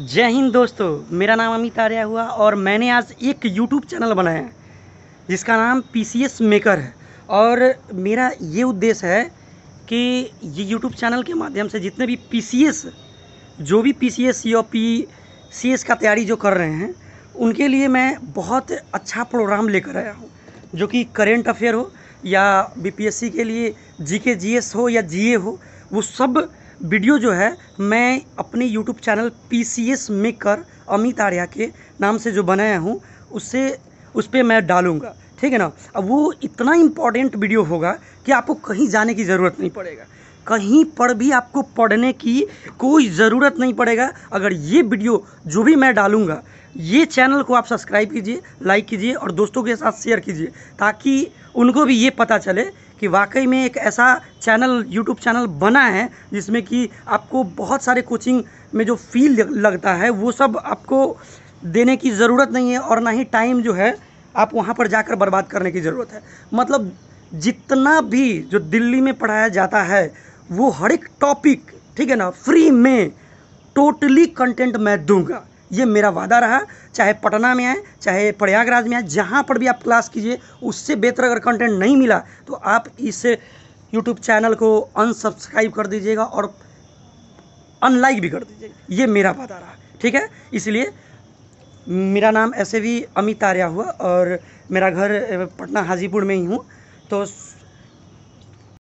जय हिंद दोस्तों मेरा नाम अमित आर्या हुआ और मैंने आज एक YouTube चैनल बनाया जिसका नाम पी सी एस मेकर है और मेरा ये उद्देश्य है कि ये YouTube चैनल के माध्यम से जितने भी पी सी एस जो भी P C S C P C S का तैयारी जो कर रहे हैं उनके लिए मैं बहुत अच्छा प्रोग्राम लेकर आया हूँ जो कि करेंट अफेयर हो या बी पी एस सी के लिए जी के जी एस हो या जी ए हो वो सब वीडियो जो है मैं अपने YouTube channel P C S maker Amit Arya के नाम से जो बनाया हूँ उससे उस पर मैं डालूँगा ठीक है ना अब वो इतना इम्पॉर्टेंट वीडियो होगा कि आपको कहीं जाने की ज़रूरत नहीं पड़ेगा कहीं पर भी आपको पढ़ने की कोई ज़रूरत नहीं पड़ेगा अगर ये वीडियो जो भी मैं डालूँगा ये चैनल को आप सब्सक्राइब कीजिए लाइक कीजिए और दोस्तों के साथ शेयर कीजिए ताकि उनको भी ये पता चले कि वाकई में एक ऐसा चैनल यूट्यूब चैनल बना है जिसमें कि आपको बहुत सारे कोचिंग में जो फील लगता है वो सब आपको देने की ज़रूरत नहीं है और ना ही टाइम जो है आप वहाँ पर जाकर बर्बाद करने की ज़रूरत है मतलब जितना भी जो दिल्ली में पढ़ाया जाता है वो हर एक टॉपिक ठीक है ना फ्री में टोटली कंटेंट मैं दूंगा ये मेरा वादा रहा चाहे पटना में आए चाहे प्रयागराज में आए जहाँ पर भी आप क्लास कीजिए उससे बेहतर अगर कंटेंट नहीं मिला तो आप इस यूट्यूब चैनल को अनसब्सक्राइब कर दीजिएगा और अनलाइक भी कर दीजिएगा ये मेरा वादा रहा ठीक है इसलिए मेरा नाम ऐसे भी अमित आर्या हुआ और मेरा घर पटना हाजीपुर में ही हूँ तो